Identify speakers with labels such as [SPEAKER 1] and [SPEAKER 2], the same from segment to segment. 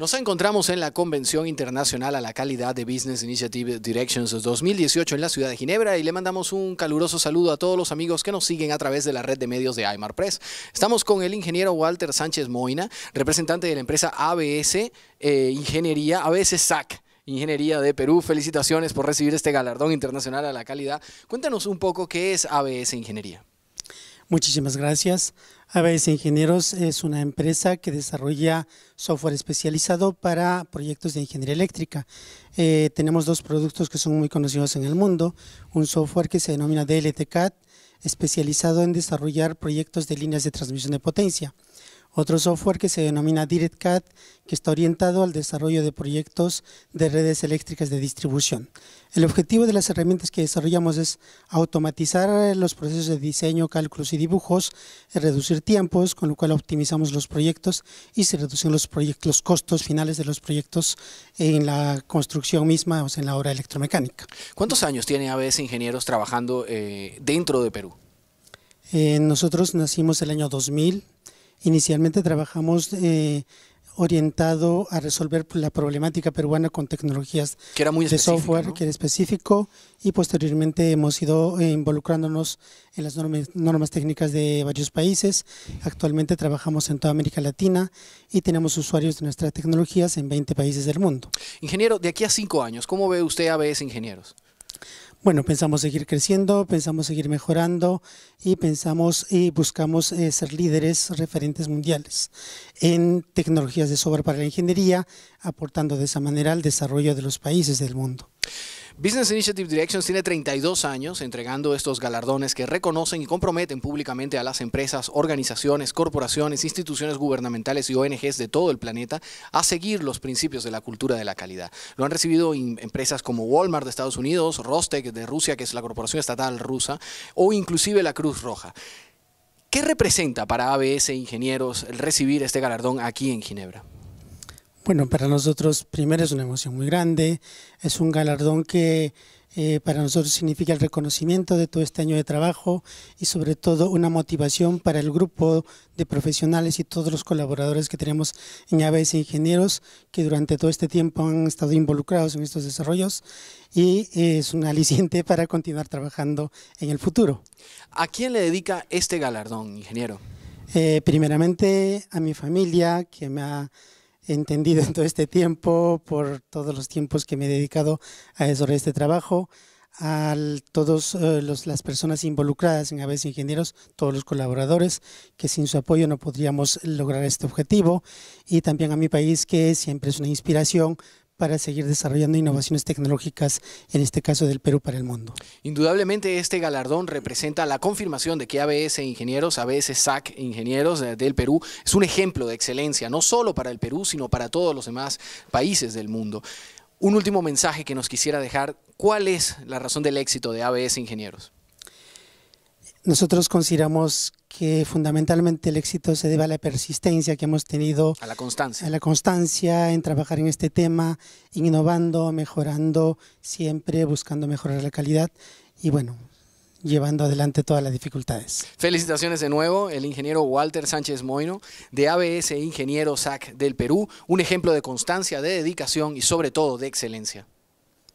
[SPEAKER 1] Nos encontramos en la Convención Internacional a la Calidad de Business Initiative Directions 2018 en la ciudad de Ginebra y le mandamos un caluroso saludo a todos los amigos que nos siguen a través de la red de medios de Aymar Press. Estamos con el ingeniero Walter Sánchez Moina, representante de la empresa ABS eh, Ingeniería, ABS SAC. Ingeniería de Perú, felicitaciones por recibir este galardón internacional a la calidad. Cuéntanos un poco qué es ABS Ingeniería.
[SPEAKER 2] Muchísimas gracias. ABS Ingenieros es una empresa que desarrolla software especializado para proyectos de ingeniería eléctrica. Eh, tenemos dos productos que son muy conocidos en el mundo. Un software que se denomina DLTCAT, especializado en desarrollar proyectos de líneas de transmisión de potencia. Otro software que se denomina DirectCAD, que está orientado al desarrollo de proyectos de redes eléctricas de distribución. El objetivo de las herramientas que desarrollamos es automatizar los procesos de diseño, cálculos y dibujos, reducir tiempos, con lo cual optimizamos los proyectos y se reducen los, costos finales de los proyectos en la construcción misma, o en la obra electromecánica.
[SPEAKER 1] ¿Cuántos años tiene ABS Ingenieros trabajando eh, dentro de Perú?
[SPEAKER 2] Eh, nosotros nacimos el año 2000, Inicialmente trabajamos eh, orientado a resolver la problemática peruana con tecnologías de software, que era específico, y posteriormente hemos ido eh, involucrándonos en las normas, técnicas de varios países. Actualmente trabajamos en toda América Latina y tenemos usuarios de nuestras tecnologías en 20 países del mundo.
[SPEAKER 1] Ingeniero, de aquí a cinco años, ¿cómo ve usted a ABS Ingenieros?
[SPEAKER 2] bueno, pensamos seguir creciendo, pensamos seguir mejorando y pensamos y buscamos eh, ser líderes referentes mundiales en tecnologías de software para la ingeniería, aportando de esa manera al desarrollo de los países del mundo.
[SPEAKER 1] Business Initiative Directions tiene 32 años entregando estos galardones que reconocen y comprometen públicamente a las empresas, organizaciones, corporaciones, instituciones gubernamentales y ONGs de todo el planeta a seguir los principios de la cultura de la calidad. Lo han recibido empresas como Walmart de Estados Unidos, Rostec de Rusia, que es la corporación estatal rusa, o inclusive la Cruz Roja. ¿Qué representa para ABS Ingenieros recibir este galardón aquí en Ginebra?
[SPEAKER 2] Bueno, para nosotros primero es una emoción muy grande, es un galardón que eh, para nosotros significa el reconocimiento de todo este año de trabajo y sobre todo una motivación para el grupo de profesionales y todos los colaboradores que tenemos en ABS Ingenieros que durante todo este tiempo han estado involucrados en estos desarrollos y eh, es un aliciente para continuar trabajando en el futuro.
[SPEAKER 1] ¿A quién le dedica este galardón, ingeniero?
[SPEAKER 2] Eh, primeramente a mi familia que me ha entendido en todo este tiempo, por todos los tiempos que me he dedicado a desarrollar este trabajo, a todas eh, las personas involucradas en Aves Ingenieros, todos los colaboradores, que sin su apoyo no podríamos lograr este objetivo, y también a mi país, que siempre es una inspiración para seguir desarrollando innovaciones tecnológicas, en este caso del Perú para el mundo.
[SPEAKER 1] Indudablemente este galardón representa la confirmación de que ABS Ingenieros, ABS SAC Ingenieros eh, del Perú es un ejemplo de excelencia, no solo para el Perú, sino para todos los demás países del mundo. Un último mensaje que nos quisiera dejar, ¿cuál es la razón del éxito de ABS Ingenieros?
[SPEAKER 2] Nosotros consideramos que fundamentalmente el éxito se debe a la persistencia que hemos tenido. A la
[SPEAKER 1] constancia. A la
[SPEAKER 2] constancia en trabajar en este tema, innovando, mejorando, siempre buscando mejorar la calidad y bueno, llevando adelante todas las dificultades.
[SPEAKER 1] Felicitaciones de nuevo, el ingeniero Walter Sánchez Moino, de ABS Ingeniero SAC del Perú, un ejemplo de constancia, de dedicación y sobre todo de excelencia.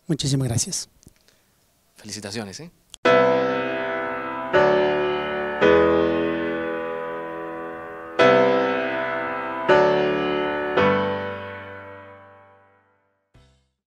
[SPEAKER 1] Muchísimas gracias. Felicitaciones. ¿eh?